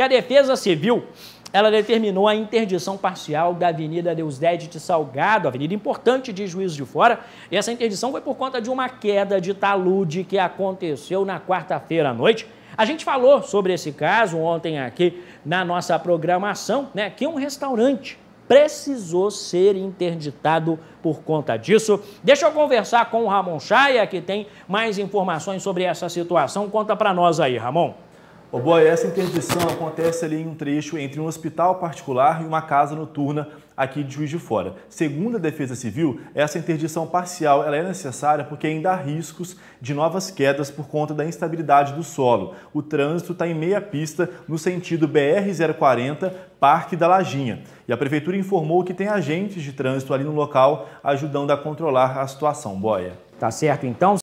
que a Defesa Civil ela determinou a interdição parcial da Avenida Deusdede de Salgado, avenida importante de Juiz de Fora, e essa interdição foi por conta de uma queda de talude que aconteceu na quarta-feira à noite. A gente falou sobre esse caso ontem aqui na nossa programação, né, que um restaurante precisou ser interditado por conta disso. Deixa eu conversar com o Ramon Chaia, que tem mais informações sobre essa situação. Conta para nós aí, Ramon. O oh boy, essa interdição acontece ali em um trecho entre um hospital particular e uma casa noturna aqui de Juiz de Fora. Segundo a Defesa Civil, essa interdição parcial ela é necessária porque ainda há riscos de novas quedas por conta da instabilidade do solo. O trânsito está em meia pista no sentido BR-040, Parque da Lajinha. E a Prefeitura informou que tem agentes de trânsito ali no local ajudando a controlar a situação, boia. Tá certo, então.